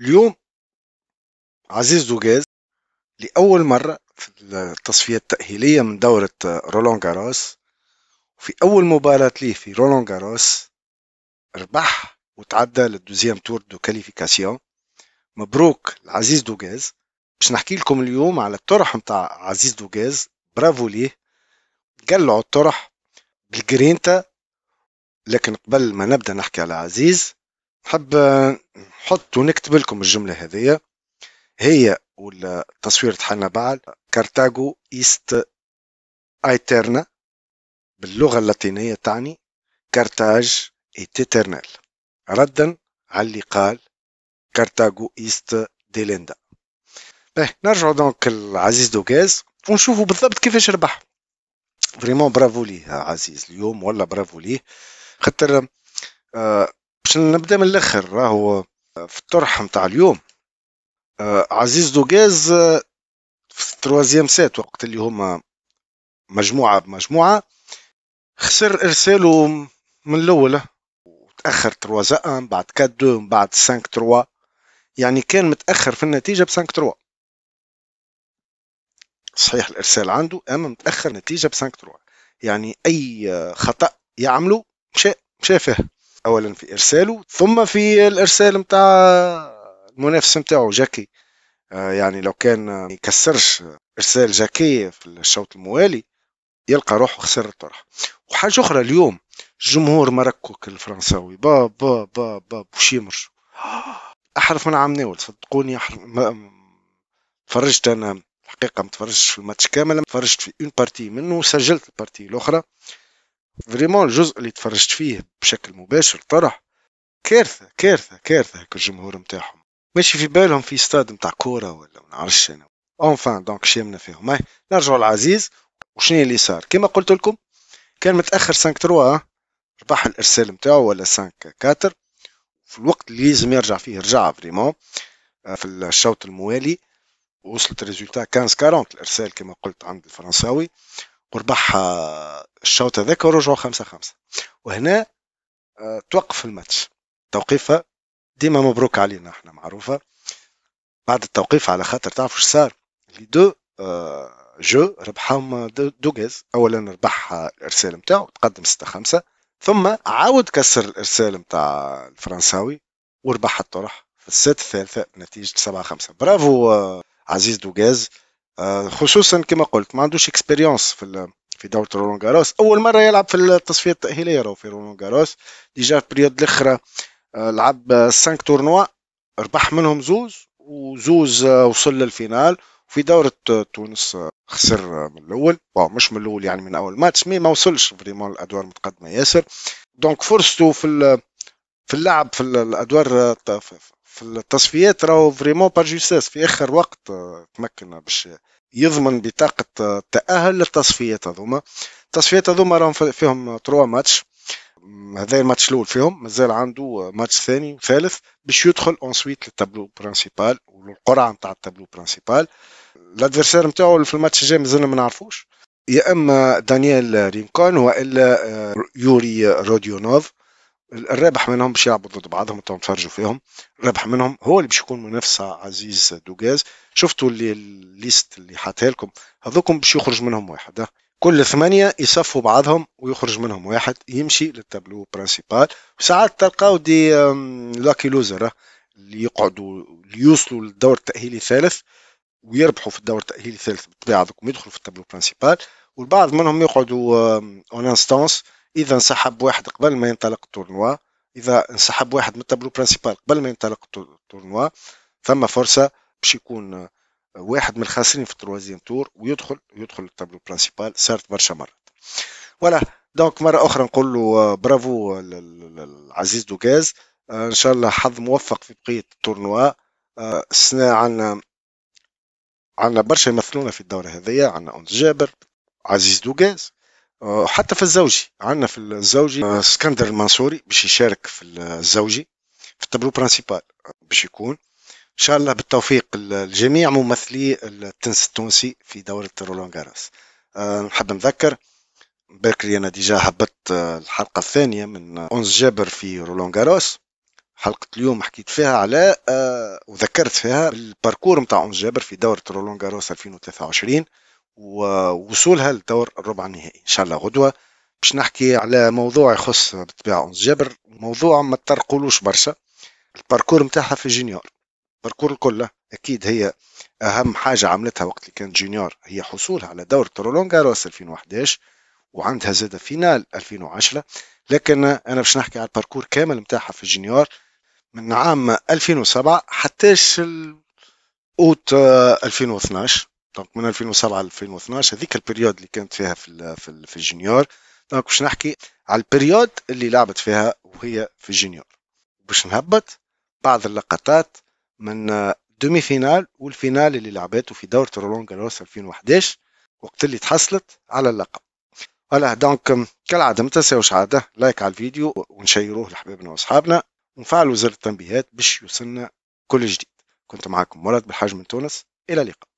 اليوم عزيز زوجاز لأول مرة في التصفية التأهيلية من دورة رولان جاروس في أول مباراة ليه في رولان جاروس ربح وتعدى للدوزيام تور دو كاليفيكاسيون مبروك لعزيز دوغاز باش نحكي لكم اليوم على الطرح متاع عزيز دوغاز برافو ليه قلعوا الطرح بالجرينتا لكن قبل ما نبدا نحكي على عزيز حب نحط ونكتب لكم الجملة هذه هي ولا تصوير بعد كارتاغو إيست ايترنا باللغة اللاتينية تعني كارتاج إيت ردا على اللي قال كارتاغو إيست ديليندا به نرجع دونك العزيز دوغاز ونشوفوا بالضبط كيفاش ربح فريمون برافو ليه عزيز اليوم ولا برافو ليه خاطر آه باش نبدا من الاخر راهو في الطرح نتاع اليوم آه، عزيز دوغاز آه، في التروازيام سيت وقت اللي هما مجموعة بمجموعة خسر إرساله من الأولة وتأخر تروازا بعد كادو بعد سانك تروا يعني كان متأخر في النتيجة بسانك تروا صحيح الإرسال عنده أما متأخر نتيجة بسانك تروا يعني أي خطأ يعملو مشى مشى فيه اولا في ارساله ثم في الارسال نتاع المنافس نتاعو جاكي آه، يعني لو كان يكسرش ارسال جاكي في الشوط الموالي يلقى روحه خسر الطرح وحاجه اخرى اليوم جمهور مراكوك الفرنساوي با با با با باش يمرش احرف من عمناول صدقوني احرف تفرجت انا الحقيقه ما تفرجتش في الماتش كامل تفرجت في اون بارتي منه وسجلت البارتي الاخرى فريمون الجزء اللي تفرجت فيه بشكل مباشر طرح كارثه كارثه كارثه هكا الجمهور نتاعهم ماشي في بالهم في ستاد نتاع كوره ولا ما نعرفش انا اونفان دونك شامنا فيهم نرجعوا لعزيز وشنو اللي صار كما قلت لكم كان متاخر 5 3 ربح الارسال نتاعو ولا 5 4 في الوقت اللي لازم يرجع فيه رجع فريمون آه، في الشوط الموالي وصلت ريزولتا 15 40 الارسال كما قلت عند الفرنساوي وربحها الشوط هذاك ورجعوا خمسة خمسة وهنا آه، توقف الماتش توقيفة ديما مبروك علينا احنا معروفة بعد التوقيف على خاطر تعرفوا اش صار لي دو آه، جو ربحهم دوغاز اولا ربح الارسال نتاعو تقدم 6 5 ثم عاود كسر الارسال نتاع الفرنساوي وربح الطرح في الست الثالثه نتيجه 7 5 برافو آه، عزيز دوغاز آه، خصوصا كما قلت ما عندوش اكسبيريونس في في دوره رولون جاروس اول مره يلعب في التصفيه التاهيليه راهو في رولون جاروس ديجا في البريود الاخرى آه، لعب 5 تورنوا ربح منهم زوز وزوز آه، وصل للفينال في دورة تونس خسر من الأول مش من الأول يعني من أول ماتش مي ما وصلش فريمون الأدوار متقدمة ياسر دونك فرصته في في اللعب في الأدوار في التصفيات راهو فريمون با جوستيس في اخر وقت آه، تمكن باش يضمن بطاقة آه، التأهل للتصفيات هذوما التصفيات هذوما راهم فيهم تروا ماتش هذا الماتش الاول فيهم مازال عنده آه، ماتش ثاني ثالث باش يدخل اونسويت للتابلو برانسيبال والقرعه نتاع التابلو برانسيبال الادفيرسير نتاعو في الماتش الجاي مازلنا ما نعرفوش يا اما دانيال رينكون والا يوري روديونوف الرابح منهم باش يلعبوا ضد بعضهم انتم تفرجوا فيهم الرابح منهم هو اللي باش يكون منافسه عزيز دوغاز شفتوا اللي الليست اللي حاطها لكم هذوكم باش يخرج منهم واحد كل ثمانية يصفوا بعضهم ويخرج منهم واحد يمشي للتابلو برانسيبال وساعات تلقاو دي لاكي لوزر آه، اللي يقعدوا اللي يوصلوا للدور التأهيلي الثالث ويربحوا في الدور التأهيلي الثالث بالطبيعة هذوكم يدخلوا في التابلو برانسيبال والبعض منهم يقعدوا اون انستانس اذا انسحب واحد قبل ما ينطلق التورنوا اذا انسحب واحد من التابلو برانسيبال قبل ما ينطلق التورنوا ثم فرصه باش يكون واحد من الخاسرين في التروازيام تور ويدخل يدخل التابلو برانسيبال صارت برشا مرات ولا دونك مره اخرى نقول له برافو euh, العزيز دوكاز euh, ان شاء الله حظ موفق في بقيه التورنوا السنه euh, عندنا عندنا برشا يمثلونا في الدوره هذيا عندنا انس جابر عزيز دوكاز آه، حتى في الزوجي عندنا في الزوجي اسكندر آه، المنصوري باش يشارك في الزوجي في التابلو آه، برانسيبال باش يكون ان شاء الله بالتوفيق الجميع ممثلي التنس التونسي في دوره رولان جاراس نحب نذكر بكري انا ديجا هبطت الحلقه الثانيه من اونز جابر في رولان جاراس حلقه اليوم حكيت فيها على وذكرت فيها الباركور نتاع اونز جابر في دوره رولان جاروس 2023 ووصولها لدور الربع النهائي ان شاء الله غدوه باش نحكي على موضوع يخص بالطبيعه انس جابر موضوع ما تطرقولوش برشا الباركور نتاعها في جونيور الباركور الكل اكيد هي اهم حاجه عملتها وقت اللي كانت جونيور هي حصولها على دور رولون جاروس 2011 وعندها زادة فينال 2010 لكن انا باش نحكي على الباركور كامل نتاعها في جونيور من عام 2007 حتى اوت 2012 دونك من 2007 ل 2012 هذيك البريود اللي كانت فيها في في, في الجونيور دونك باش نحكي على البريود اللي لعبت فيها وهي في الجونيور باش نهبط بعض اللقطات من دومي فينال والفينال اللي لعبته في دورة رولون جاروس 2011 وقت اللي تحصلت على اللقب هلا دونك كالعاده ما تنساوش عاده لايك على الفيديو ونشيروه لحبابنا واصحابنا ونفعلوا زر التنبيهات باش يوصلنا كل جديد كنت معاكم مراد بالحجم من تونس الى اللقاء